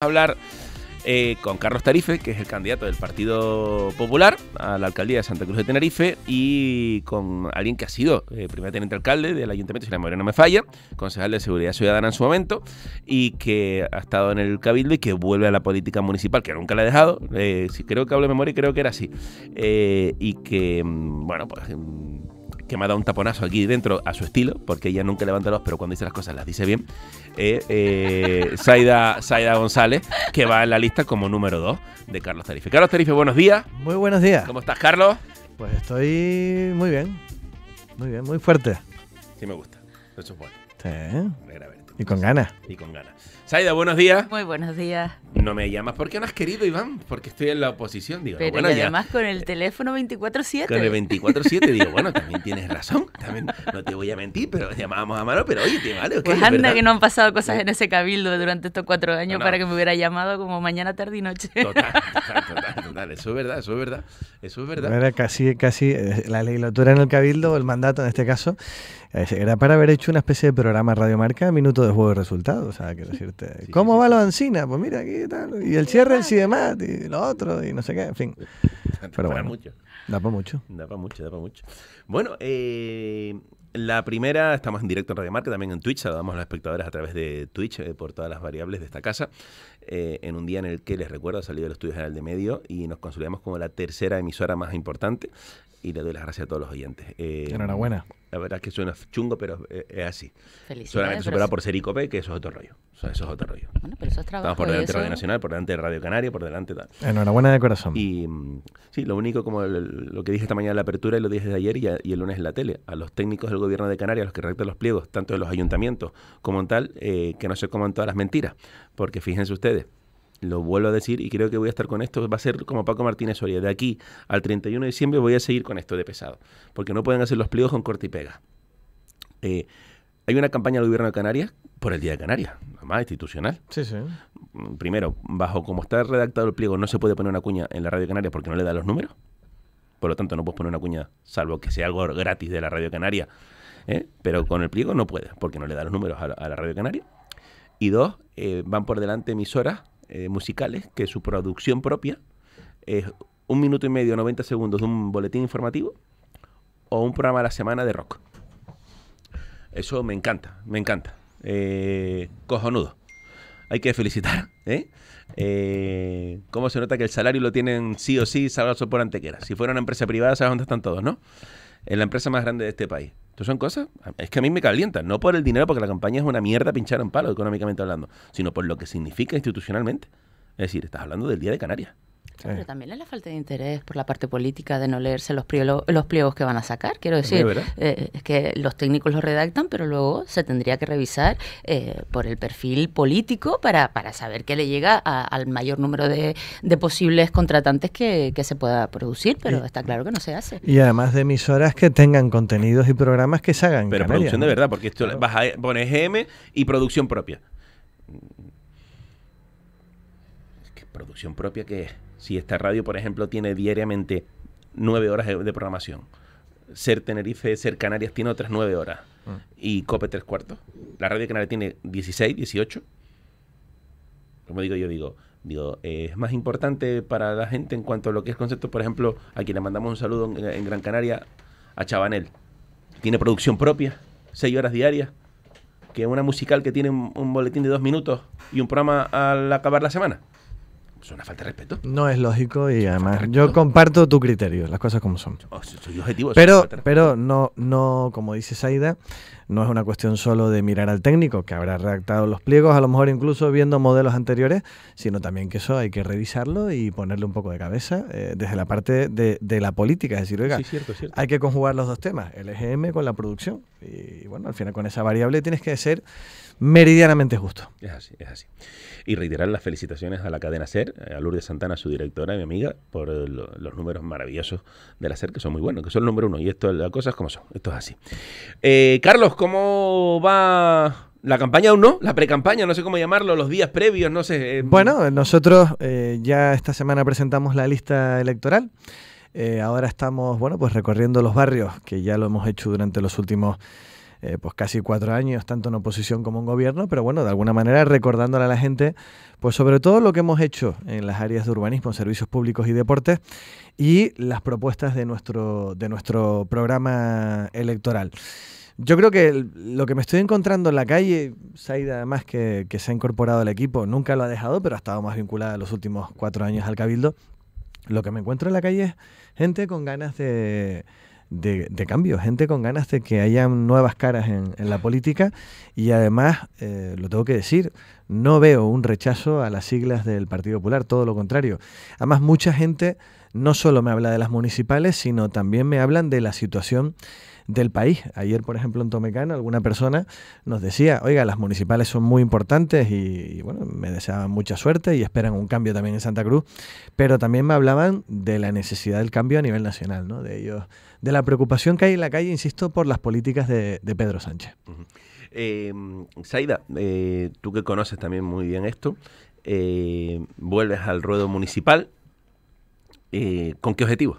hablar eh, con Carlos Tarife, que es el candidato del Partido Popular a la alcaldía de Santa Cruz de Tenerife, y con alguien que ha sido eh, primer teniente alcalde del Ayuntamiento, si la memoria no me falla, concejal de Seguridad Ciudadana en su momento, y que ha estado en el Cabildo y que vuelve a la política municipal, que nunca la ha dejado, eh, si creo que hablo de memoria, creo que era así, y que, mm, bueno, pues mm, que me ha dado un taponazo aquí dentro a su estilo, porque ella nunca levanta los, pero cuando dice las cosas las dice bien. Eh, eh Saida, González, que va en la lista como número 2 de Carlos Tarife. Carlos Tarife, buenos días. Muy buenos días. ¿Cómo estás, Carlos? Pues estoy muy bien. Muy bien, muy fuerte. Sí, me gusta. Eso es bueno. Sí. Y con ganas. Y con ganas. Saida, buenos días. Muy buenos días. No me llamas porque no has querido, Iván, porque estoy en la oposición. Digo, Pero además con el teléfono 24-7. Con el 24-7, digo, bueno, también tienes razón. También no te voy a mentir, pero llamábamos a mano, pero oye, te vale. qué pues anda que no han pasado cosas en ese cabildo durante estos cuatro años para que me hubiera llamado como mañana, tarde y noche. Total, total, eso es verdad, eso es verdad, eso es verdad. casi, casi eh, la legislatura en el cabildo, el mandato en este caso, era para haber hecho una especie de programa radiomarca, minuto de juego de resultados, o sea, quiero decirte, ¿cómo va la Ancina? Pues mira, aquí tal, y el cierre y demás y lo otro, y no sé qué, en fin. Pero bueno, mucho. da para mucho. Da para mucho, da para mucho. Bueno, eh la primera, estamos en directo en Radio Marca, también en Twitch, saludamos a los espectadores a través de Twitch eh, por todas las variables de esta casa, eh, en un día en el que, les recuerdo, ha salido del Estudio General de Medio y nos consolidamos como la tercera emisora más importante y le doy las gracias a todos los oyentes. Eh, Enhorabuena. La verdad es que suena chungo, pero eh, es así. Solamente superado por Sericope, que eso es otro rollo. eso es otro rollo. Bueno, pero eso es trabajo. Estamos por delante de Radio Nacional, por delante de Radio Canaria, por delante tal. Enhorabuena de corazón. Y mm, sí, lo único, como lo que dije esta mañana en la apertura y lo dije desde ayer y, el lunes en la tele, a los técnicos del gobierno de Canarias, los que redactan los pliegos, tanto de los ayuntamientos como en tal, eh, que no se coman todas las mentiras. Porque fíjense ustedes, lo vuelvo a decir y creo que voy a estar con esto, va a ser como Paco Martínez Soria, de aquí al 31 de diciembre voy a seguir con esto de pesado, porque no pueden hacer los pliegos con corte y pega. Eh, hay una campaña del gobierno de Canarias por el Día de Canarias, más institucional. Sí, sí. Primero, bajo como está redactado el pliego, no se puede poner una cuña en la Radio Canaria porque no le da los números. Por lo tanto, no puedes poner una cuña, salvo que sea algo gratis de la Radio Canaria. ¿eh? Pero con el pliego no puedes, porque no le da los números a la, Radio Canaria. Y dos, eh, van por delante emisoras eh, musicales que su producción propia es un minuto y medio, 90 segundos de un boletín informativo o un programa a la semana de rock. Eso me encanta, me encanta. Eh, cojonudo. Hay que felicitar. ¿eh? Eh, cómo se nota que el salario lo tienen sí o sí o por Antequera? Si fuera una empresa privada, ¿sabes dónde están todos, no? En la empresa más grande de este país son cosas, es que a mí me calienta, no por el dinero, porque la campaña es una mierda pinchar un palo económicamente hablando, sino por lo que significa institucionalmente. Es decir, estás hablando del Día de Canarias. Pero también es la falta de interés por la parte política de no leerse los, pliegos que van a sacar. Quiero decir, eh, es que los técnicos los redactan, pero luego se tendría que revisar eh, por el perfil político para, para saber qué le llega al mayor número de, posibles contratantes que, se pueda producir, pero está claro que no se hace. Y además de emisoras que tengan contenidos y programas que se hagan. Pero producción de verdad, porque esto claro. GM y producción propia. producción propia que es si esta radio, por ejemplo, tiene diariamente nueve horas de, programación, Ser Tenerife, Ser Canarias tiene otras nueve horas mm. y Cope tres cuartos. La radio canaria tiene 16, 18. Como digo, yo digo, digo es más importante para la gente en cuanto a lo que es concepto. Por ejemplo, a quien le mandamos un saludo en, Gran Canaria, a Chabanel. Tiene producción propia, seis horas diarias que una musical que tiene un, boletín de dos minutos y un programa al acabar la semana es una falta de respeto. No es lógico y además yo comparto tu criterio, las cosas como son. Oh, soy objetivo. Pero, pero no, no, como dice Saida, no es una cuestión solo de mirar al técnico que habrá redactado los pliegos, a lo mejor incluso viendo modelos anteriores, sino también que eso hay que revisarlo y ponerle un poco de cabeza eh, desde la parte de, de, la política. Es decir, oiga, cierto, hay que conjugar los dos temas, el EGM con la producción. Y bueno, al final con esa variable tienes que ser meridianamente justo. Es así, es así. Y reiterar las felicitaciones a la cadena SER, a Lourdes Santana, su directora, mi amiga, por los números maravillosos de la SER, que son muy buenos, que son el número uno. Y esto, las cosas como son, esto es así. Eh, Carlos, ¿cómo va la campaña aún no, la pre-campaña, no sé cómo llamarlo, los días previos, no sé. Eh. Bueno, nosotros eh, ya esta semana presentamos la lista electoral. ahora estamos, bueno, pues recorriendo los barrios, que ya lo hemos hecho durante los últimos eh, pues casi cuatro años, tanto en oposición como en gobierno, pero bueno, de alguna manera recordándole a la gente, pues sobre todo lo que hemos hecho en las áreas de urbanismo, servicios públicos y deportes, y las propuestas de nuestro, de nuestro programa electoral. Yo creo que lo que me estoy encontrando en la calle, Saida además que, que se ha incorporado al equipo, nunca lo ha dejado, pero ha estado más vinculada los últimos cuatro años al Cabildo, lo que me encuentro en la calle es gente con ganas de, de, cambio, gente con ganas de que haya nuevas caras en, la política y además, eh, lo tengo que decir, no veo un rechazo a las siglas del Partido Popular, todo lo contrario. Además, mucha gente no solo me habla de las municipales, sino también me hablan de la situación del país. Ayer, por ejemplo, en Tomecano, alguna persona nos decía, oiga, las municipales son muy importantes y, bueno, me deseaban mucha suerte y esperan un cambio también en Santa Cruz, pero también me hablaban de la necesidad del cambio a nivel nacional, ¿no? De ellos, de la preocupación que hay en la calle, insisto, por las políticas de, Pedro Sánchez. Saida, em, eh, tú que conoces también muy bien esto, eh, vuelves al ruedo municipal, eh, ¿con qué objetivo?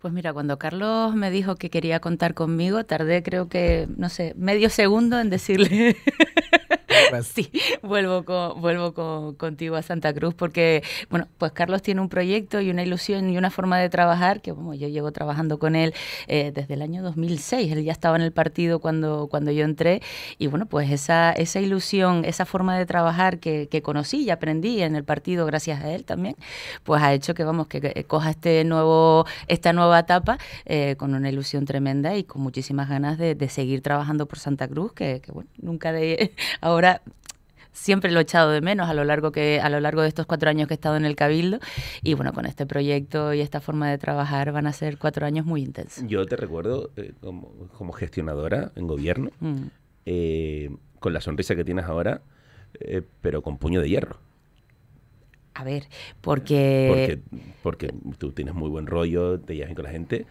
Pues mira, cuando Carlos me dijo que quería contar conmigo, tardé creo que, no sé, medio segundo en decirle Sí, vuelvo, con, vuelvo contigo a Santa Cruz porque, bueno, pues Carlos tiene un proyecto y una ilusión y una forma de trabajar que, bueno, yo llevo trabajando con él eh, desde el año 2006. Él ya estaba en el partido cuando, cuando yo entré y, bueno, pues esa, esa ilusión, esa forma de trabajar que, que conocí y aprendí en el partido gracias a él también, pues ha hecho que, vamos, que, coja este nuevo, esta nueva etapa eh, con una ilusión tremenda y con muchísimas ganas de, seguir trabajando por Santa Cruz, que, bueno, nunca de ahora ahora siempre lo he echado de menos a lo largo que a lo largo de estos cuatro años que he estado en el cabildo y bueno con este proyecto y esta forma de trabajar van a ser cuatro años muy intensos yo te recuerdo eh, como, gestionadora en gobierno mm. eh, con la sonrisa que tienes ahora eh, pero con puño de hierro a ver porque... porque porque tú tienes muy buen rollo te llevas bien con la gente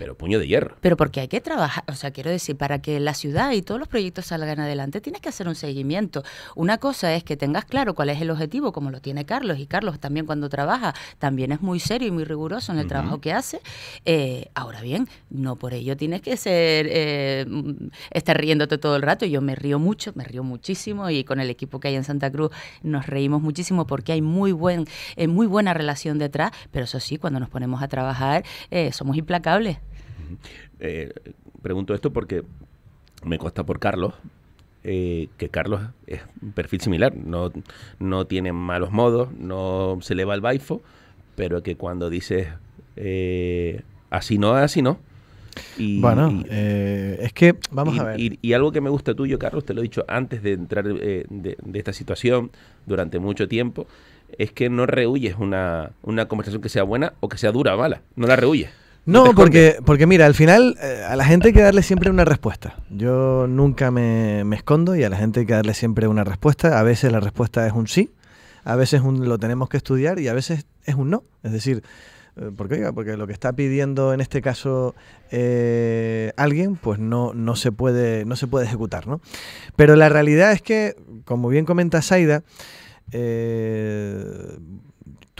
pero puño de hierro. Pero porque hay que trabajar, o sea, quiero decir, para que la ciudad y todos los proyectos salgan adelante, tienes que hacer un seguimiento. Una cosa es que tengas claro cuál es el objetivo, como lo tiene Carlos, y Carlos también cuando trabaja, también es muy serio y muy riguroso en el trabajo que hace. Eh, ahora bien, no por ello tienes que ser, eh, mm, estar riéndote todo el rato. Yo me río mucho, me río muchísimo, y con el equipo que hay en Santa Cruz nos reímos muchísimo porque hay muy, buen, eh, muy buena relación detrás, pero eso sí, cuando nos ponemos a trabajar, eh, somos implacables. Eh, pregunto esto porque me consta por Carlos. Eh, que Carlos es un perfil similar, no, no tiene malos modos, no se le va el baifo, pero que cuando dices eh, así no, así no. Y, bueno, es que vamos a ver. Y, algo que me gusta tuyo, Carlos, te lo he dicho antes de entrar de, esta situación durante mucho tiempo, es que no rehuyes una, una conversación que sea buena o que sea dura o mala, no la rehuyes. No, porque, porque mira, al final eh, a la gente hay que darle siempre una respuesta. Yo nunca me, escondo y a la gente hay que darle siempre una respuesta. A veces la respuesta es un sí, a veces lo tenemos que estudiar y a veces es un no. Es decir, eh, porque porque lo que está pidiendo en este caso eh, alguien, pues no, no, se puede, no se puede ejecutar, ¿no? Pero la realidad es que, como bien comenta Saida,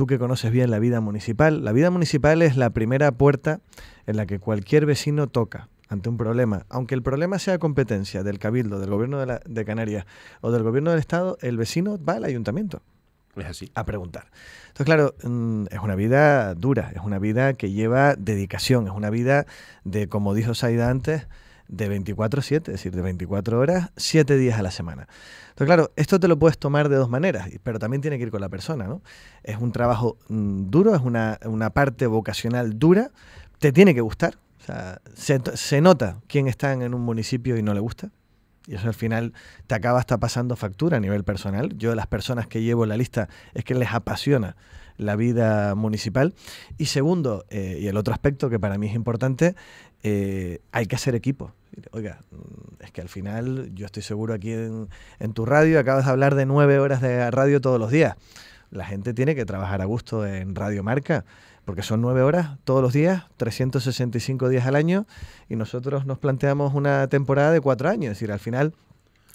tú que conoces bien la vida municipal, la vida municipal es la primera puerta en la que cualquier vecino toca ante un problema. Aunque el problema sea competencia del Cabildo, del Gobierno de, Canarias o del Gobierno del Estado, el vecino va al ayuntamiento. Es así. A preguntar. Entonces, claro, mm, es una vida dura, es una vida que lleva dedicación, es una vida de, como dijo Saida antes, de 24-7, es decir, de 24 horas, 7 días a la semana. Entonces, claro, esto te lo puedes tomar de dos maneras, pero también tiene que ir con la persona, ¿no? Es un trabajo mm, duro, es una, parte vocacional dura, te tiene que gustar, se, nota quién está en un municipio y no le gusta. Y eso al final te acaba hasta pasando factura a nivel personal. Yo de las personas que llevo la lista es que les apasiona la vida municipal. Y segundo, eh, y el otro aspecto que para mí es importante, eh, hay que hacer equipo. Oiga, mm, es que al final yo estoy seguro aquí en, en tu radio, acabas de hablar de nueve horas de radio todos los días. La gente tiene que trabajar a gusto en Radio Marca porque son nueve horas todos los días, 365 días al año, y nosotros nos planteamos una temporada de cuatro años. Es decir, al final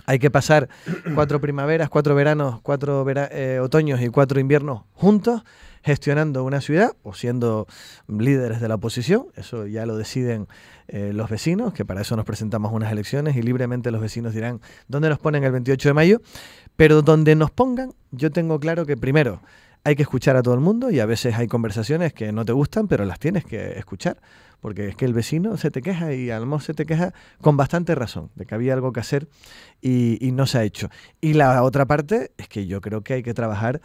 hay que pasar cuatro primaveras, cuatro veranos, cuatro eh, otoños y cuatro inviernos juntos, gestionando una ciudad o siendo líderes de la oposición. Eso ya lo deciden eh, los vecinos, que para eso nos presentamos unas elecciones y libremente los vecinos dirán dónde nos ponen el 28 de mayo. Pero donde nos pongan, yo tengo claro que primero, hay que escuchar a todo el mundo y a veces hay conversaciones que no te gustan, pero las tienes que escuchar, porque es que el vecino se te queja y al se te queja con bastante razón, de que había algo que hacer y no se ha hecho. Y la otra parte es que yo creo que hay que trabajar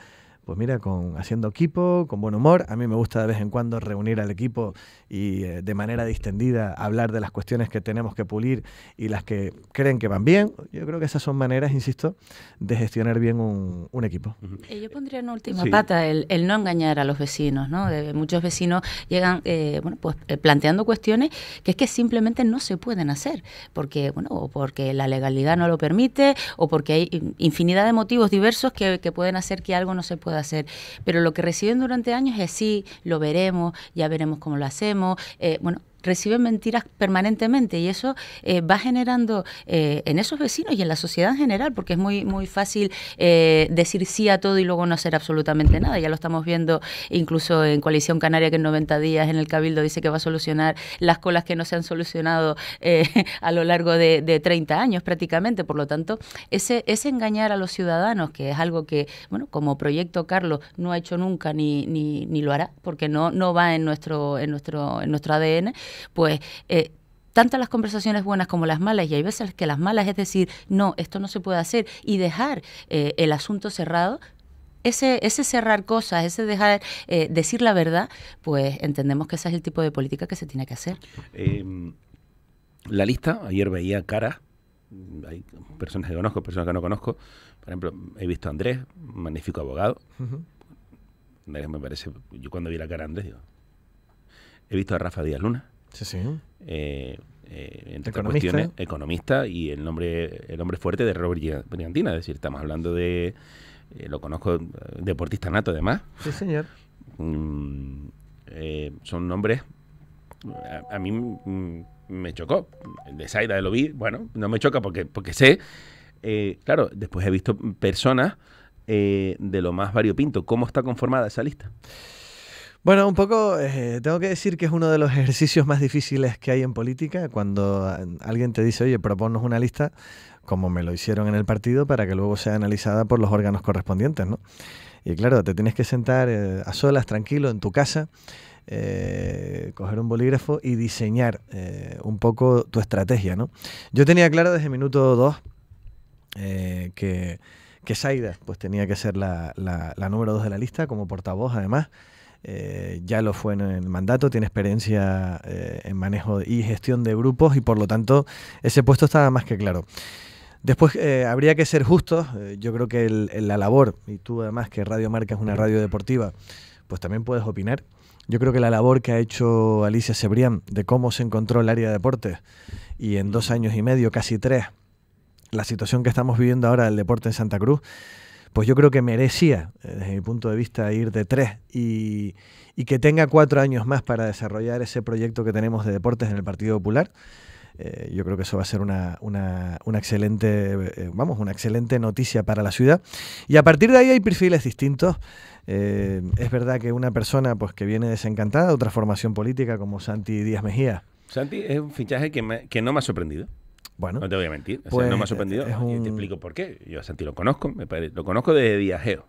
pues mira, con haciendo equipo, con buen humor. A mí me gusta de vez en cuando reunir al equipo y eh, de manera distendida hablar de las cuestiones que tenemos que pulir y las que creen que van bien. Yo creo que esas son maneras, insisto, de gestionar bien un, equipo. Eh, yo pondría en última pata el, no engañar a los vecinos, muchos vecinos llegan, eh, bueno, pues planteando cuestiones que es que simplemente no se pueden hacer, porque, bueno, o porque la legalidad no lo permite, o porque hay infinidad de motivos diversos que pueden hacer que algo no se pueda hacer. Pero lo que reciben durante años es así. lo veremos, ya veremos cómo lo hacemos. Eh, bueno, reciben mentiras permanentemente y eso eh, va generando eh, en esos vecinos y en la sociedad en general, porque es muy, muy fácil eh, decir sí a todo y luego no hacer absolutamente nada. Ya lo estamos viendo incluso en Coalición Canaria, que en 90 días en el Cabildo dice que va a solucionar las colas que no se han solucionado a lo largo de, 30 años prácticamente. Por lo tanto, ese, ese engañar a los ciudadanos, que es algo que, bueno, como proyecto Carlos no ha hecho nunca ni, ni, ni lo hará, porque no, no va en nuestro, en nuestro, en nuestro ADN, pues eh, tantas las conversaciones buenas como las malas, y hay veces que las malas es decir, no, esto no se puede hacer, y dejar eh, el asunto cerrado. Ese, cerrar cosas, ese dejar eh, decir la verdad, pues entendemos que ese es el tipo de política que se tiene que hacer. Em, la lista, ayer veía caras, hay personas que conozco, personas que no conozco. Por ejemplo, he visto a Andrés, magnífico abogado. me parece, yo cuando vi la cara de Andrés, digo, he visto a Rafa Díaz Luna Sí, sí. Eh, eh, entre cuestiones, economista y el nombre, el nombre fuerte de Robert Briantina. Es decir, estamos hablando de. Eh, lo conozco, deportista nato además. Sí, señor. Mm, son nombres. A, mí mm, me chocó. El De Saida lo vi. Bueno, no me choca porque, porque sé. claro, después he visto personas de lo más variopinto. ¿Cómo está conformada esa lista? Bueno, un poco eh, tengo que decir que es uno de los ejercicios más difíciles que hay en política, cuando ah, alguien te dice, oye, proponnos una lista, como me lo hicieron en el partido, para que luego sea analizada por los órganos correspondientes, ¿no? Y claro, te tienes que sentar eh, a solas, tranquilo, en tu casa, eh, coger un bolígrafo y diseñar un poco tu estrategia, ¿no? Yo tenía claro desde minuto 2 que, que Saida pues, tenía que ser la, la número 2 de la lista, como portavoz además. Eh, ya lo fue en el mandato, tiene experiencia eh, en manejo y gestión de grupos y por lo tanto ese puesto estaba más que claro. Después eh, habría que ser justos, yo creo que la labor, y tú además que Radio Marca es una radio deportiva, pues también puedes opinar. Yo creo que la labor que ha hecho Alicia Sebrián de cómo se encontró el área de deportes y en dos años y medio, casi tres, la situación que estamos viviendo ahora del deporte en Santa Cruz, pues yo creo que merecía, eh, desde mi punto de vista, ir de tres y, que tenga cuatro años más para desarrollar ese proyecto que tenemos de deportes en el Partido Popular. Eh, yo creo que eso va a ser una, una, excelente, eh, vamos, una excelente noticia para la ciudad. Y a partir de ahí hay perfiles distintos. es verdad que una persona pues, que viene desencantada otra formación política como Santi Díaz Mejía. Santi es un fichaje que, que no me ha sorprendido. Bueno, no te voy a mentir, no me ha pues, sorprendido. te explico por qué. Yo a Santi lo conozco, lo conozco desde Diageo.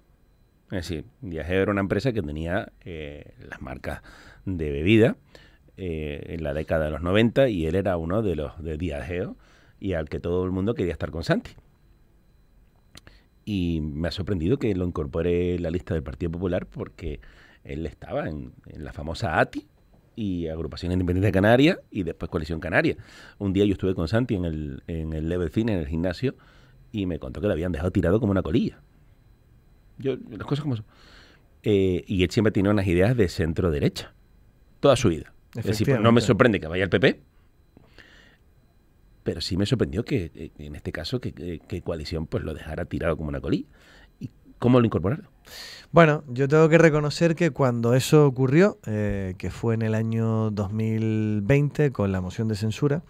Es decir, Diageo era una empresa que tenía eh, las marcas de bebida eh, en la década de los 90 y él era uno de los de Diageo y al que todo el mundo quería estar con Santi. Y me ha sorprendido que lo incorpore en la lista del Partido Popular porque él estaba en la famosa ATI, y Agrupación Independiente de Canarias y después Coalición Canaria. Un día yo estuve con Santi en el, en Level Fin, en el gimnasio, y me contó que lo habían dejado tirado como una colilla. las cosas como eh, y él siempre tiene unas ideas de centro derecha, toda su vida. Es decir, pues, no me sorprende que vaya al PP, pero sí me sorprendió que eh, en este caso que, eh, que coalición pues lo dejara tirado como una colilla. ¿Cómo lo incorporaron? Bueno, yo tengo que reconocer que cuando eso ocurrió, eh, que fue en el año 2020 con la moción de censura,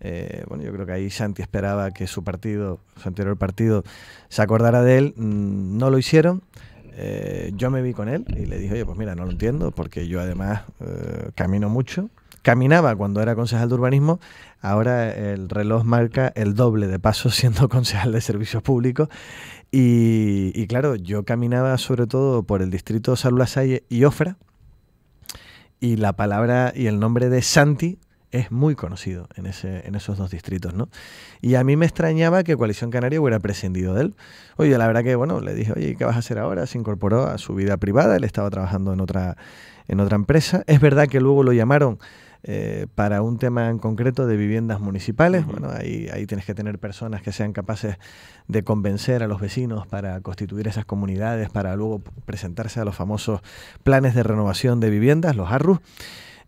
eh, bueno, yo creo que ahí Santi esperaba que su partido, su anterior partido, se acordara de él. Mm, no lo hicieron. Eh, yo me vi con él y le dije, oye, pues mira, no lo entiendo, porque yo además camino mucho, caminaba cuando era concejal de urbanismo, ahora el reloj marca el doble de paso siendo concejal de servicios públicos. Y, claro, yo caminaba sobre todo por el distrito Salle y Ofra, y la palabra y el nombre de Santi es muy conocido en, ese, en esos dos distritos, Y a mí me extrañaba que Coalición Canaria hubiera prescindido de él. Oye, la verdad que, bueno, le dije, oye, ¿qué vas a hacer ahora? Se incorporó a su vida privada, él estaba trabajando en otra, en otra empresa. Es verdad que luego lo llamaron eh, para un tema en concreto de viviendas municipales. Bueno, ahí, tienes que tener personas que sean capaces de convencer a los vecinos para constituir esas comunidades, para luego presentarse a los famosos planes de renovación de viviendas, los ARRUS.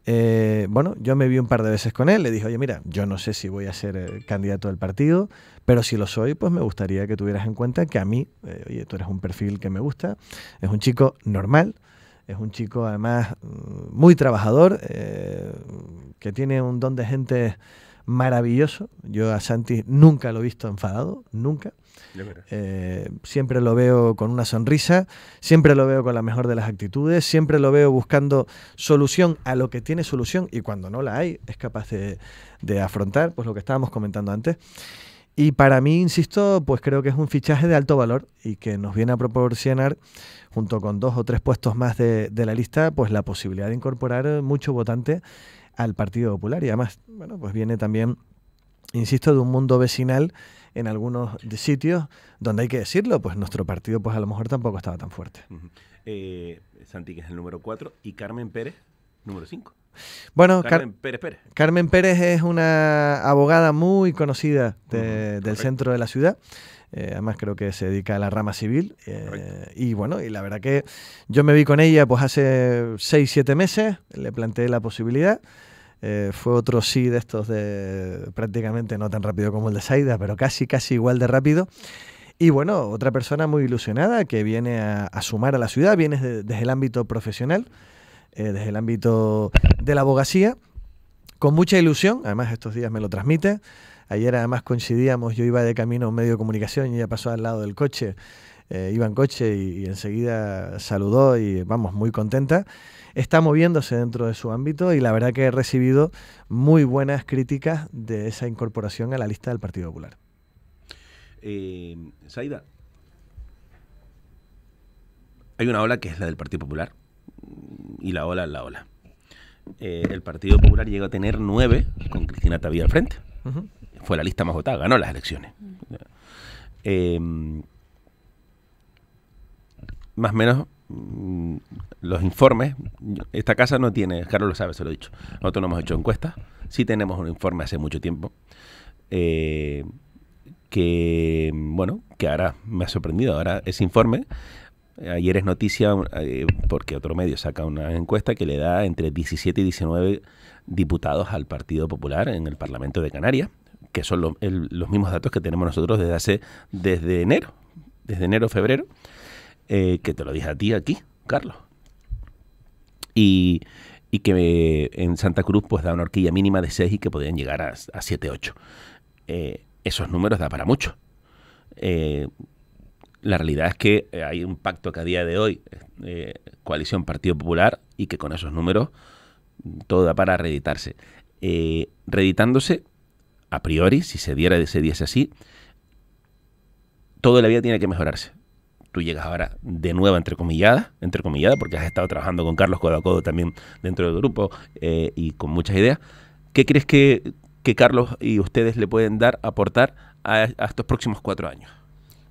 Eh, bueno, yo me vi un par de veces con él, le dije, oye, mira, yo no sé si voy a ser eh, candidato del partido, pero si lo soy, pues me gustaría que tuvieras en cuenta que a mí, oye, tú eres un perfil que me gusta, es un chico normal, es un chico además muy trabajador, eh, que tiene un don de gente maravilloso. Yo a Santi nunca lo he visto enfadado, nunca. Eh, siempre lo veo con una sonrisa, siempre lo veo con la mejor de las actitudes, siempre lo veo buscando solución a lo que tiene solución y cuando no la hay es capaz de, de afrontar, pues lo que estábamos comentando antes. Y para mí, insisto, pues creo que es un fichaje de alto valor y que nos viene a proporcionar, junto con dos o tres puestos más de, la lista, pues la posibilidad de incorporar mucho votante al Partido Popular. Y además, bueno, pues viene también, insisto, de un mundo vecinal en algunos sitios donde hay que decirlo, pues nuestro partido pues a lo mejor tampoco estaba tan fuerte. Eh, Santi, que es el número cuatro y Carmen Pérez, número cinco. Bueno, Carmen Pérez es una abogada muy conocida del centro de la ciudad. Eh, además creo que se dedica a la rama civil. Eh, y bueno, y la verdad que yo me vi con ella pues hace seis, siete meses, le planteé la posibilidad. Eh, fue otro sí de estos de prácticamente no tan rápido como el de Saida, pero casi, casi igual de rápido. Y bueno, otra persona muy ilusionada que viene a, sumar a la ciudad, viene desde el ámbito profesional. Eh, desde el ámbito de la abogacía, con mucha ilusión, además estos días me lo transmite. Ayer además coincidíamos, yo iba de camino a un medio de comunicación y ella pasó al lado del coche, eh, iba en coche y, enseguida saludó y vamos, muy contenta. Está moviéndose dentro de su ámbito y la verdad que he recibido muy buenas críticas de esa incorporación a la lista del Partido Popular. Eh, Saida, hay una ola que es la del Partido Popular, y la ola la ola. Eh, el Partido Popular llegó a tener nueve con Cristina Tavía al frente. Fue la lista más votada, ganó las elecciones. Em, más o menos mm, los informes, esta casa no tiene, Carlos lo sabe, se lo he dicho, nosotros no hemos hecho encuestas, sí tenemos un informe hace mucho tiempo. Eh, que bueno, que ahora me ha sorprendido. Ahora ese informe Ayer es noticia eh, porque otro medio saca una encuesta que le da entre 17 y 19 diputados al Partido Popular en el Parlamento de Canarias, que son los mismos datos que tenemos nosotros desde hace desde enero, desde enero febrero, eh, que te lo dije a ti aquí, Carlos. Y, que eh, en Santa Cruz pues da una horquilla mínima de 6 y que podrían llegar a, 7, 8. esos números da para mucho. La realidad es que eh, hay un pacto que a día de hoy, eh, coalición Partido Popular, y que con esos números mm, todo da para reeditarse. Eh, reeditándose, a priori, si se diera ese diese así, toda la vida tiene que mejorarse. Tú llegas ahora de nuevo entrecomillada, comilladas, porque has estado trabajando con Carlos codo codo también dentro del grupo y con muchas ideas. ¿Qué crees que, Carlos y ustedes le pueden dar, aportar a estos próximos cuatro años?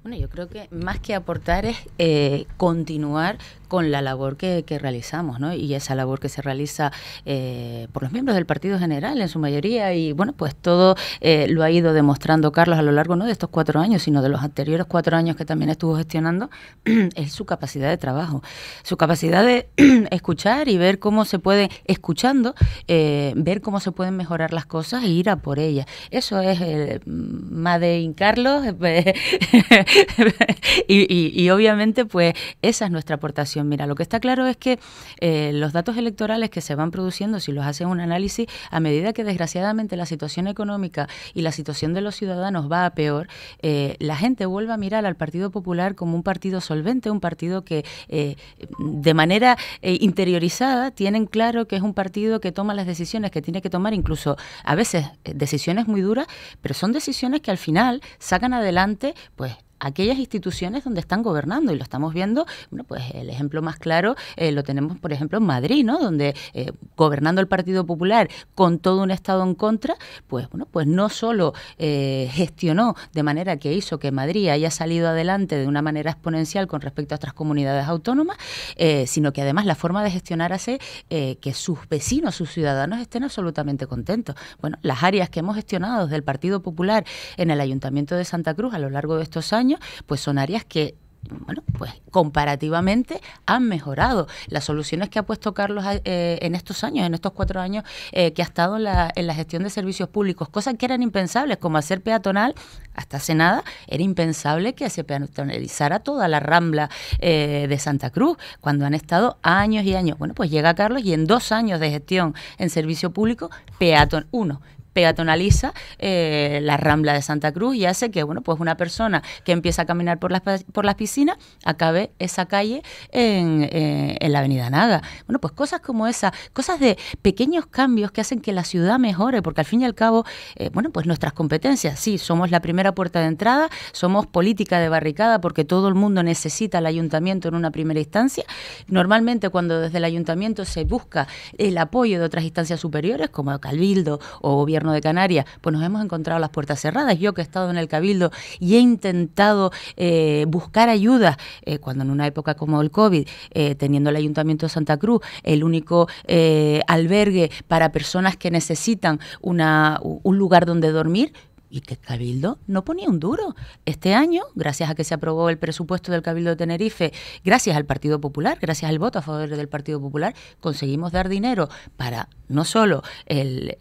Bueno, yo creo que más que aportar es eh, continuar con la labor que, que, realizamos, ¿no? Y esa labor que se realiza eh, por los miembros del Partido General en su mayoría y, bueno, pues todo eh, lo ha ido demostrando Carlos a lo largo no de estos cuatro años, sino de los anteriores cuatro años que también estuvo gestionando, es su capacidad de trabajo, su capacidad de escuchar y ver cómo se puede, escuchando, ver cómo se pueden mejorar las cosas e ir a por ellas. Eso es el Made in Carlos. y, obviamente, pues esa es nuestra aportación. Mira, lo que está claro es que eh, los datos electorales que se van produciendo, si los hacen un análisis, a medida que desgraciadamente la situación económica y la situación de los ciudadanos va a peor, eh, la gente vuelve a mirar al Partido Popular como un partido solvente, un partido que eh, de manera interiorizada tienen claro que es un partido que toma las decisiones que tiene que tomar, incluso a veces decisiones muy duras, pero son decisiones que al final sacan adelante, pues aquellas instituciones donde están gobernando y lo estamos viendo, bueno, pues el ejemplo más claro eh, lo tenemos, por ejemplo, en Madrid, ¿no? Donde eh, gobernando el Partido Popular con todo un Estado en contra, pues bueno, pues no solo eh, gestionó de manera que hizo que Madrid haya salido adelante de una manera exponencial con respecto a otras comunidades autónomas, sino que además la forma de gestionar hace que sus vecinos, sus ciudadanos estén absolutamente contentos. Bueno, las áreas que hemos gestionado desde el Partido Popular en el Ayuntamiento de Santa Cruz a lo largo de estos años pues son áreas que bueno, pues comparativamente han mejorado. Las soluciones que ha puesto Carlos eh, en estos años, en estos cuatro años eh, que ha estado en la, gestión de servicios públicos, cosas que eran impensables, como hacer peatonal, hasta hace nada, era impensable que se peatonalizara toda la rambla eh, de Santa Cruz, cuando han estado años y años. Bueno, pues llega Carlos y en dos años de gestión en servicio público, peaton, uno, peatonaliza eh, la Rambla de Santa Cruz y hace que, bueno, pues una persona que empieza a caminar por las, por las piscinas acabe esa calle eh, en, la Avenida Naga. Bueno, pues cosas como esas, cosas de pequeños cambios que hacen que la ciudad mejore, porque al fin y al cabo, eh, bueno, pues nuestras competencias, sí, somos la primera puerta de entrada, somos política de barricada porque todo el mundo necesita el ayuntamiento en una primera instancia. Normalmente cuando desde el ayuntamiento se busca el apoyo de otras instancias superiores, como el Cabildo o gobierno de Canarias, pues nos hemos encontrado las puertas cerradas. Yo que he estado en el Cabildo y he intentado eh, buscar ayuda, eh, cuando en una época como el COVID, eh, teniendo el Ayuntamiento de Santa Cruz, el único albergue para personas que necesitan una, un lugar donde dormir, y que el Cabildo no ponía un duro. Este año, gracias a que se aprobó el presupuesto del Cabildo de Tenerife, gracias al Partido Popular, gracias al voto a favor del Partido Popular, conseguimos dar dinero para no solo el,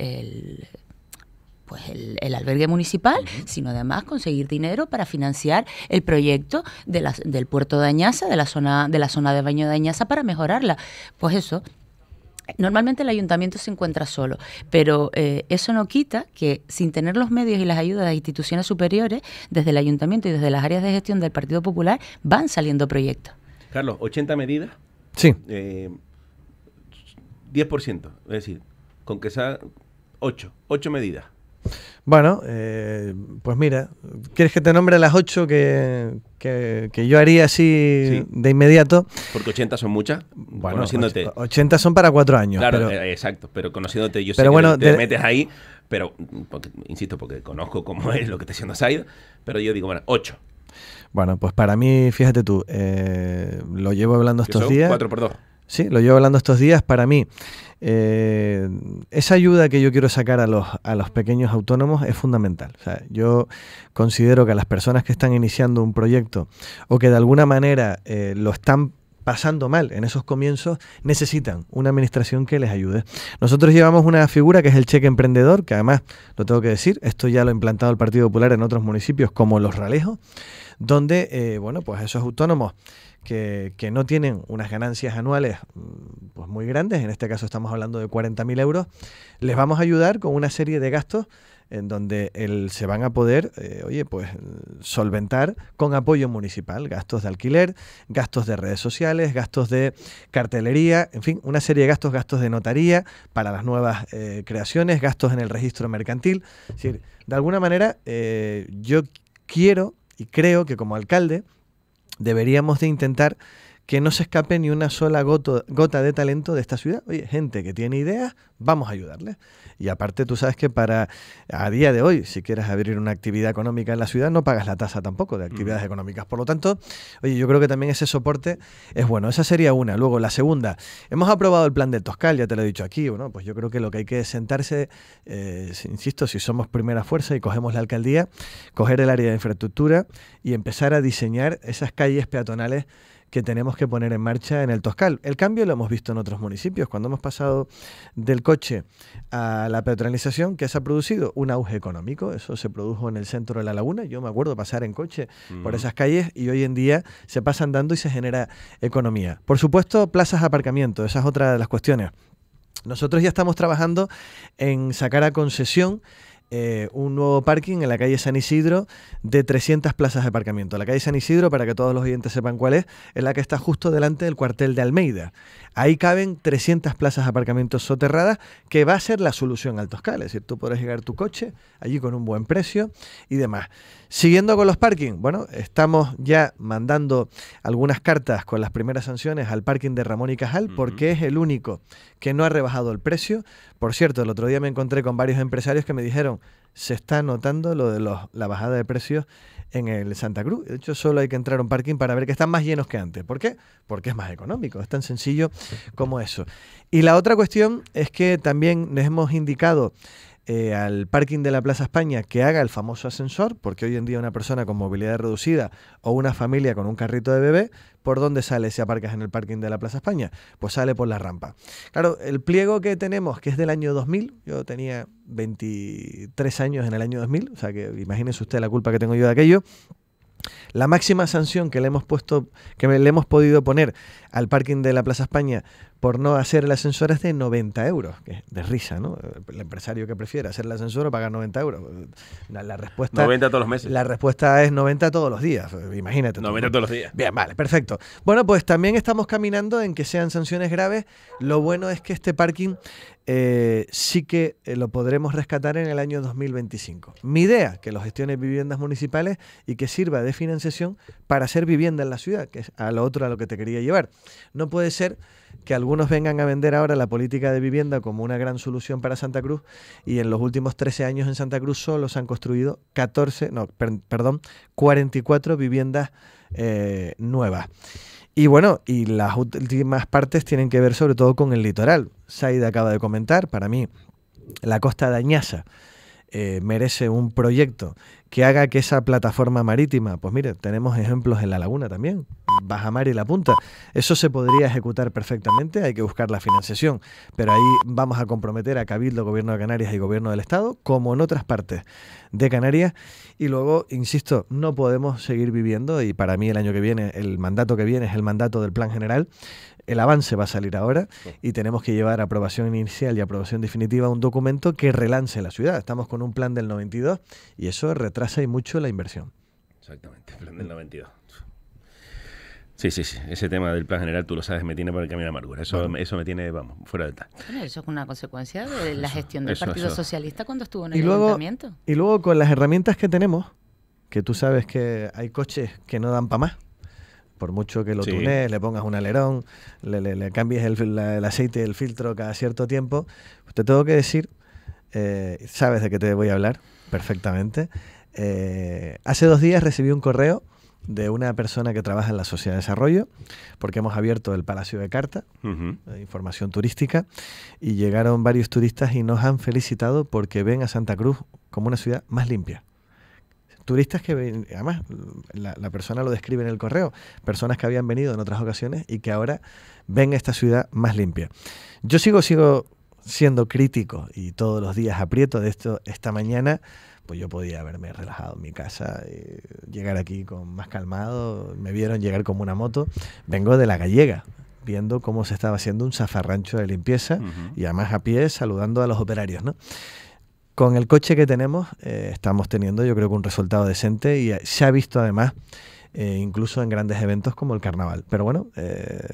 pues el, albergue municipal, sino además conseguir dinero para financiar el proyecto de del puerto de Añaza, de la zona de la zona de baño de Añaza para mejorarla. Pues eso, Normalmente el ayuntamiento se encuentra solo, pero eh, eso no quita que sin tener los medios y las ayudas de instituciones superiores, desde el ayuntamiento y desde las áreas de gestión del Partido Popular, van saliendo proyectos. Carlos, 80 medidas. Sí. Eh, 10%, es decir, con que sea 8, 8 medidas. Bueno, eh, pues mira, ¿quieres que te nombre las ocho que, yo haría así de inmediato? Porque 80 son muchas, bueno, conociéndote. 80 son para cuatro años. Claro, eh, exacto, pero conociéndote yo pero sé bueno, que te, metes ahí, pero, insisto, porque conozco cómo es lo que te haciendo Said, pero yo digo, bueno, ocho Bueno, pues para mí, fíjate tú, eh, lo llevo hablando estos días. cuatro por dos Sí, lo llevo hablando estos días. Para mí, eh, esa ayuda que yo quiero sacar a los, a los pequeños autónomos es fundamental. yo considero que las personas que están iniciando un proyecto o que de alguna manera eh, lo están pasando mal en esos comienzos, necesitan una administración que les ayude. Nosotros llevamos una figura que es el cheque emprendedor, que además, lo tengo que decir, esto ya lo ha implantado el Partido Popular en otros municipios como Los Ralejos donde, eh, bueno, pues esos autónomos que, que, no tienen unas ganancias anuales mm, pues muy grandes, en este caso estamos hablando de 40.000 euros, les vamos a ayudar con una serie de gastos en donde se van a poder, eh, oye, pues solventar con apoyo municipal, gastos de alquiler, gastos de redes sociales, gastos de cartelería, en fin, una serie de gastos, gastos de notaría para las nuevas eh, creaciones, gastos en el registro mercantil. de alguna manera yo quiero y creo que como alcalde deberíamos de intentar que no se escape ni una sola gota de talento de esta ciudad. Oye, gente que tiene ideas, vamos a ayudarle. Y aparte, tú sabes que para a día de hoy, si quieres abrir una actividad económica en la ciudad, no pagas la tasa tampoco de actividades económicas. Por lo tanto, oye, yo creo que también ese soporte es bueno. Esa sería una. Luego, la segunda, hemos aprobado el plan de Toscal, ya te lo he dicho aquí, bueno Pues yo creo que lo que hay que es sentarse, eh, insisto, si somos primera fuerza y cogemos la alcaldía, coger el área de infraestructura y empezar a diseñar esas calles peatonales que tenemos que poner en marcha en el Toscal. El cambio lo hemos visto en otros municipios, cuando hemos pasado del coche a la petrolización, que se ha producido un auge económico, eso se produjo en el centro de la laguna, yo me acuerdo pasar en coche por esas calles y hoy en día se pasa andando y se genera economía. Por supuesto, plazas de aparcamiento, esa es otra de las cuestiones. Nosotros ya estamos trabajando en sacar a concesión eh, un nuevo parking en la calle San Isidro de 300 plazas de aparcamiento. La calle San Isidro, para que todos los oyentes sepan cuál es, es la que está justo delante del cuartel de Almeida. Ahí caben 300 plazas de aparcamientos soterradas, que va a ser la solución al Toscal. Es decir, tú podrás llegar tu coche allí con un buen precio y demás. Siguiendo con los parkings, bueno, estamos ya mandando algunas cartas con las primeras sanciones al parking de Ramón y Cajal, porque es el único que no ha rebajado el precio. Por cierto, el otro día me encontré con varios empresarios que me dijeron, se está notando lo de los, la bajada de precios en el Santa Cruz. De hecho, solo hay que entrar a un parking para ver que están más llenos que antes. ¿Por qué? Porque es más económico, es tan sencillo como eso. Y la otra cuestión es que también les hemos indicado eh, al parking de la Plaza España que haga el famoso ascensor, porque hoy en día una persona con movilidad reducida o una familia con un carrito de bebé ¿Por dónde sale si aparcas en el parking de la Plaza España? Pues sale por la rampa. Claro, el pliego que tenemos, que es del año 2000, yo tenía 23 años en el año 2000, o sea que imagínense usted la culpa que tengo yo de aquello. La máxima sanción que le hemos puesto, que le hemos podido poner al parking de la Plaza España por no hacer el ascensor es de 90 euros, que de risa, ¿no? El empresario que prefiere hacer el ascensor o pagar 90 euros. La, respuesta, 90 todos los meses. La respuesta es 90 todos los días, imagínate. 90 todos los días. Bien, vale, perfecto. Bueno, pues también estamos caminando en que sean sanciones graves. Lo bueno es que este parking eh, sí que eh, lo podremos rescatar en el año 2025. Mi idea, que lo gestione viviendas municipales y que sirva de financiación para hacer vivienda en la ciudad, que es a lo otro a lo que te quería llevar. No puede ser que algunos vengan a vender ahora la política de vivienda como una gran solución para Santa Cruz y en los últimos 13 años en Santa Cruz solo se han construido 14, no, perdón, 44 viviendas eh, nuevas. Y bueno, y las últimas partes tienen que ver sobre todo con el litoral. Said acaba de comentar, para mí, la costa de Añaza eh, merece un proyecto que haga que esa plataforma marítima, pues mire, tenemos ejemplos en la laguna también, Bajamar y la Punta, eso se podría ejecutar perfectamente, hay que buscar la financiación, pero ahí vamos a comprometer a Cabildo, Gobierno de Canarias y Gobierno del Estado, como en otras partes de Canarias, y luego, insisto, no podemos seguir viviendo, y para mí el año que viene, el mandato que viene es el mandato del Plan General, el avance va a salir ahora y tenemos que llevar aprobación inicial y aprobación definitiva un documento que relance la ciudad. Estamos con un plan del 92 y eso retrasa y mucho la inversión. Exactamente, plan del 92. Sí, sí, sí. Ese tema del plan general, tú lo sabes, me tiene por el camino amargura. Eso, eso me tiene, vamos, fuera de tal. eso es una consecuencia de ah, la gestión del Partido Socialista cuando estuvo en el y Y luego con las herramientas que tenemos, que tú sabes que hay coches que no dan para más por mucho que lo tunees, le pongas un alerón, le, cambies el, el aceite del filtro cada cierto tiempo, pues te tengo que decir, eh, sabes de qué te voy a hablar perfectamente. Eh, hace dos días recibí un correo de una persona que trabaja en la Sociedad de Desarrollo, porque hemos abierto el Palacio de Carta, de eh, información turística, y llegaron varios turistas y nos han felicitado porque ven a Santa Cruz como una ciudad más limpia turistas que, además, la, la, persona lo describe en el correo, personas que habían venido en otras ocasiones y que ahora ven esta ciudad más limpia. Yo sigo, sigo siendo crítico y todos los días aprieto de esto esta mañana, pues yo podía haberme relajado en mi casa, y eh, llegar aquí con más calmado, me vieron llegar como una moto, vengo de la gallega, viendo cómo se estaba haciendo un zafarrancho de limpieza y además a pie saludando a los operarios, ¿no? con el coche que tenemos eh, estamos teniendo yo creo que un resultado decente y eh, se ha visto además eh, incluso en grandes eventos como el carnaval. Pero bueno,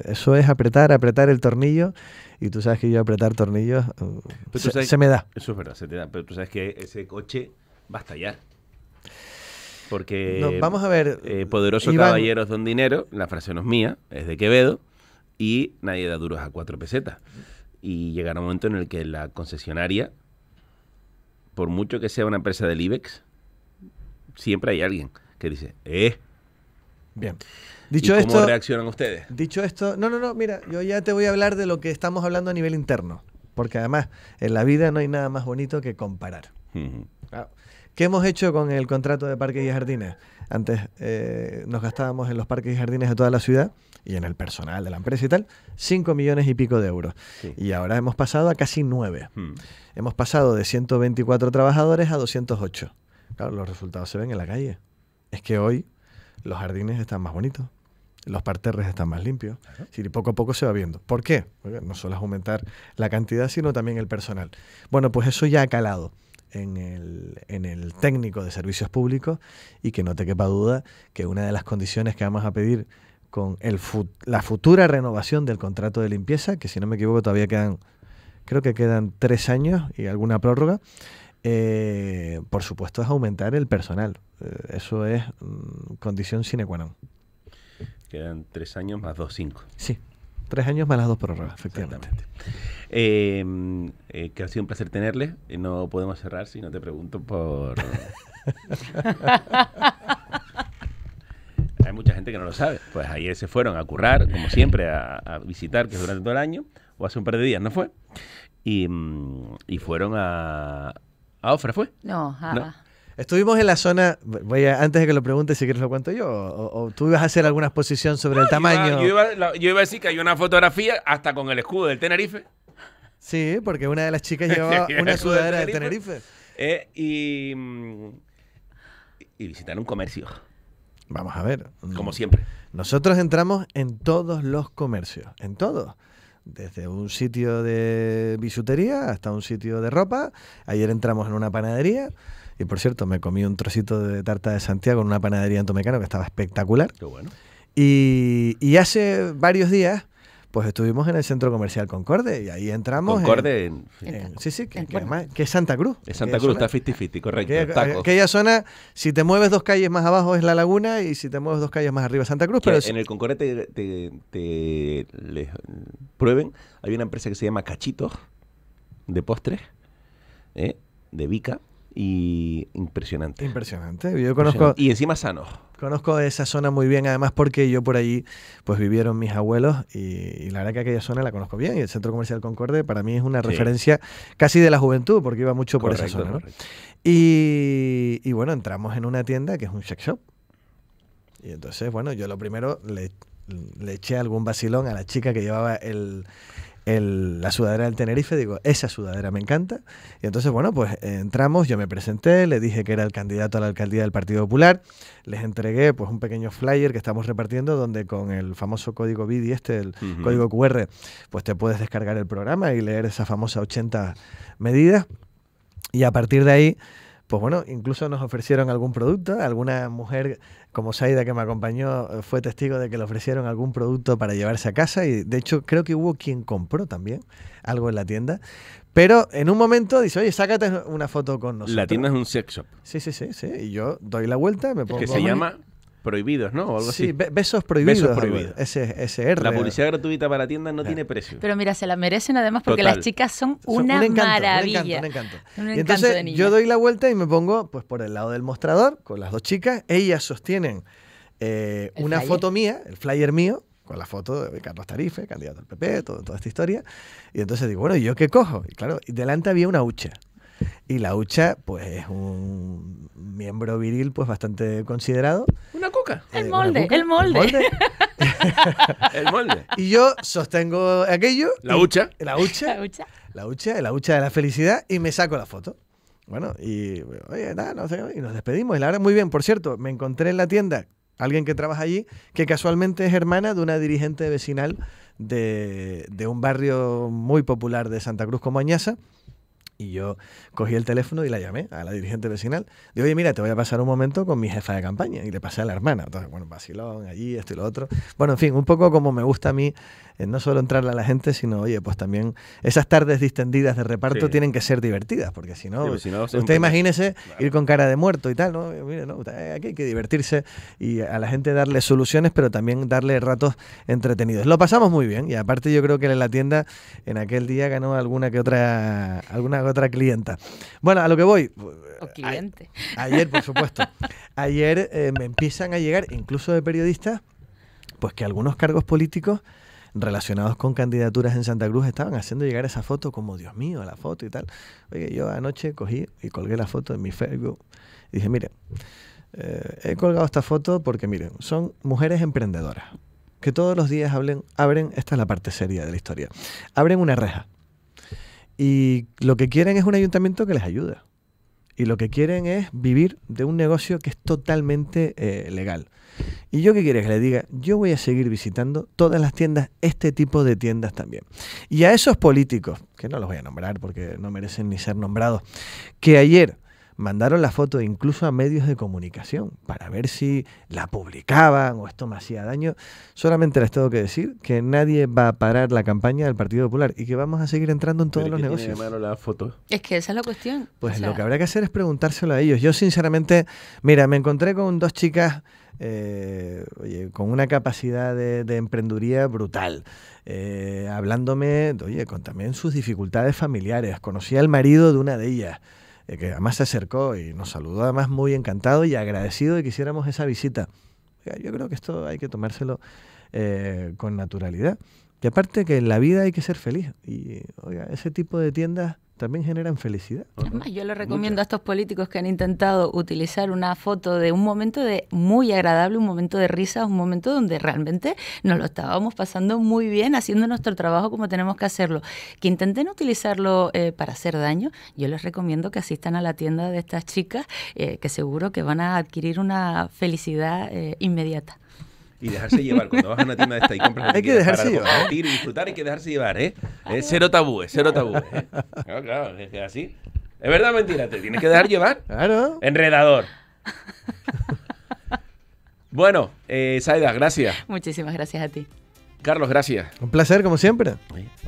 eso es apretar, apretar el tornillo y tú sabes que yo apretar tornillos uh, se, me da. Eso es verdad, se te da, pero tú sabes que ese coche va a estallar. Porque no, vamos a ver, poderoso caballeros don dinero, la frase no es mía, es de Quevedo y nadie da duros a cuatro pesetas. Y llegará un momento en el que la concesionaria por mucho que sea una empresa del IBEX, siempre hay alguien que dice, eh. Bien. Dicho esto, ¿Cómo reaccionan ustedes? Dicho esto, no, no, no, mira, yo ya te voy a hablar de lo que estamos hablando a nivel interno, porque además en la vida no hay nada más bonito que comparar. Ah, ¿Qué hemos hecho con el contrato de parques y jardines? Antes eh, nos gastábamos en los parques y jardines de toda la ciudad y en el personal de la empresa y tal, 5 millones y pico de euros. Y ahora hemos pasado a casi 9. Hmm. Hemos pasado de 124 trabajadores a 208. Claro, los resultados se ven en la calle. Es que hoy los jardines están más bonitos, los parterres están más limpios. Y poco a poco se va viendo. ¿Por qué? Porque no solo es aumentar la cantidad, sino también el personal. Bueno, pues eso ya ha calado. En el, en el, técnico de servicios públicos y que no te quepa duda que una de las condiciones que vamos a pedir con el la futura renovación del contrato de limpieza, que si no me equivoco todavía quedan, creo que quedan tres años y alguna prórroga, eh, por supuesto es aumentar el personal. Eh, eso es mm, condición sine qua non. Quedan tres años más dos, cinco. Sí, tres años más las dos prórrogas, efectivamente. Eh, que ha sido un placer tenerle. No podemos cerrar si no te pregunto por... hay mucha gente que no lo sabe. Pues ayer se fueron a currar, como siempre, a, visitar, que es durante todo el año, o hace un par de días, ¿no fue? Y, mm, fueron a... ¿A Ofra fue? No, a... Estuvimos en la zona, voy antes de que lo preguntes si quieres lo cuento yo, o, tú ibas a hacer alguna exposición sobre el tamaño. Yo iba, a decir que hay una fotografía hasta con el escudo del Tenerife. Sí, porque una de las chicas llevaba una sudadera De Tenerife. Eh, mm, y, y visitar un comercio. Vamos a ver. Como siempre. Nosotros entramos en todos los comercios, en todos. Desde un sitio de bisutería hasta un sitio de ropa. Ayer entramos en una panadería. Y por cierto, me comí un trocito de tarta de Santiago en una panadería en Tomecano que estaba espectacular. Qué bueno. Y, y hace varios días pues estuvimos en el centro comercial Concorde y ahí entramos. Concorde en. sí, sí, que, es Santa Cruz. Es Santa Cruz, está 50-50, correcto. Aquella, zona, si te mueves dos calles más abajo es La Laguna y si te mueves dos calles más arriba es Santa Cruz. Pero en el Concorde te, les prueben, hay una empresa que se llama Cachitos de postres, ¿eh? de Vica. Y impresionante. Impresionante. Yo conozco. Y encima sanos. Conozco esa zona muy bien, además porque yo por allí pues vivieron mis abuelos y, la verdad que aquella zona la conozco bien y el Centro Comercial Concorde para mí es una referencia casi de la juventud porque iba mucho por esa zona. Y, bueno, entramos en una tienda que es un check shop. Y entonces, bueno, yo lo primero le, le eché algún vacilón a la chica que llevaba el, la sudadera del Tenerife, digo, esa sudadera me encanta. Y entonces, bueno, pues eh, entramos, yo me presenté, le dije que era el candidato a la alcaldía del Partido Popular, les entregué pues un pequeño flyer que estamos repartiendo donde con el famoso código BIDI, este, el código QR, pues te puedes descargar el programa y leer esas famosas 80 medidas. Y a partir de ahí pues bueno, incluso nos ofrecieron algún producto, alguna mujer como Saida que me acompañó eh, fue testigo de que le ofrecieron algún producto para llevarse a casa y de hecho creo que hubo quien compró también algo en la tienda. Pero en un momento dice, oye, sácate una foto con nosotros. La tienda es un sex shop. Sí, sí, sí, sí. Y yo doy la vuelta, me pongo... que se llama prohibidos, ¿no? besos prohibidos. Besos prohibidos. Ese, La publicidad gratuita para tienda no tiene precio. Pero mira, se la merecen además porque las chicas son una maravilla. encanto, encanto. entonces yo doy la vuelta y me pongo pues por el lado del mostrador con las dos chicas. Ellas sostienen eh, una foto mía, el flyer mío, con la foto de Carlos Tarife, candidato al PP, toda esta historia. Y entonces digo, bueno, ¿y yo qué cojo? Y claro, delante había una hucha. Y la hucha, pues es un miembro viril pues bastante considerado. Una cuca. Eh, el, molde, el molde, el molde. y yo sostengo aquello. La hucha. La hucha. La hucha. La hucha, de la felicidad y me saco la foto. Bueno, y oye, y nos despedimos. Y la verdad, muy bien, por cierto, me encontré en la tienda alguien que trabaja allí, que casualmente es hermana de una dirigente vecinal de, de un barrio muy popular de Santa Cruz como Añaza y yo cogí el teléfono y la llamé a la dirigente vecinal. Digo, oye, mira, te voy a pasar un momento con mi jefa de campaña. Y le pasé a la hermana. Entonces, bueno, vacilón, allí, esto y lo otro. Bueno, en fin, un poco como me gusta a mí eh, no solo entrarle a la gente, sino, oye, pues también esas tardes distendidas de reparto tienen que ser divertidas, porque si no, pues usted imagínese ir con cara de muerto y tal, ¿no? Mire, no, eh, aquí hay que divertirse y a la gente darle soluciones, pero también darle ratos entretenidos. Lo pasamos muy bien y aparte yo creo que en la tienda en aquel día ganó alguna que otra, alguna que otra clienta. Bueno, a lo que voy. O cliente. ayer, por supuesto. ayer eh, me empiezan a llegar, incluso de periodistas, pues que algunos cargos políticos relacionados con candidaturas en Santa Cruz estaban haciendo llegar esa foto como, Dios mío, la foto y tal. Oye, yo anoche cogí y colgué la foto en mi Facebook y dije, miren, eh, he colgado esta foto porque, miren, son mujeres emprendedoras que todos los días hablen, abren, esta es la parte seria de la historia, abren una reja. Y lo que quieren es un ayuntamiento que les ayude y lo que quieren es vivir de un negocio que es totalmente eh, legal. ¿Y yo qué quieres que le diga? Yo voy a seguir visitando todas las tiendas, este tipo de tiendas también. Y a esos políticos, que no los voy a nombrar porque no merecen ni ser nombrados, que ayer mandaron la foto incluso a medios de comunicación para ver si la publicaban o esto me hacía daño. Solamente les tengo que decir que nadie va a parar la campaña del Partido Popular y que vamos a seguir entrando en todos los negocios. foto. Es que esa es la cuestión. Pues lo que habrá que hacer es preguntárselo a ellos. Yo sinceramente, mira, me encontré con dos chicas eh, con una capacidad de, emprenduría brutal, eh, hablándome, oye, con también sus dificultades familiares. Conocí al marido de una de ellas. Eh, que además se acercó y nos saludó además muy encantado y agradecido de que hiciéramos esa visita. Yo creo que esto hay que tomárselo eh, con naturalidad. Y aparte que en la vida hay que ser feliz. Y ese tipo de tiendas también generan felicidad. yo les recomiendo a estos políticos que han intentado utilizar una foto de un momento de muy agradable, un momento de risa, un momento donde realmente nos lo estábamos pasando muy bien haciendo nuestro trabajo como tenemos que hacerlo. Que intenten utilizarlo eh, para hacer daño, yo les recomiendo que asistan a la tienda de estas chicas, eh, que seguro que van a adquirir una felicidad eh, inmediata y dejarse llevar. Cuando vas a una tienda de esta y compras Hay que dejarse llevar. ¿eh? y disfrutar, hay que dejarse llevar, ¿eh? Ah. Cero tabúes, cero tabúes. ¿eh? Claro, claro, es que así. Es verdad o mentira, te tienes que dejar llevar. Claro. Enredador. Bueno, eh, Saida, gracias. Muchísimas gracias a ti. Carlos, gracias. Un placer, como siempre.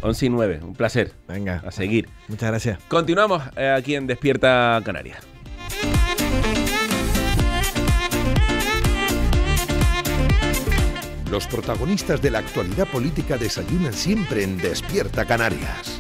11 y 9, un placer. Venga. A seguir. Muchas gracias. Continuamos eh, aquí en Despierta Canarias. Los protagonistas de la actualidad política desayunan siempre en Despierta Canarias.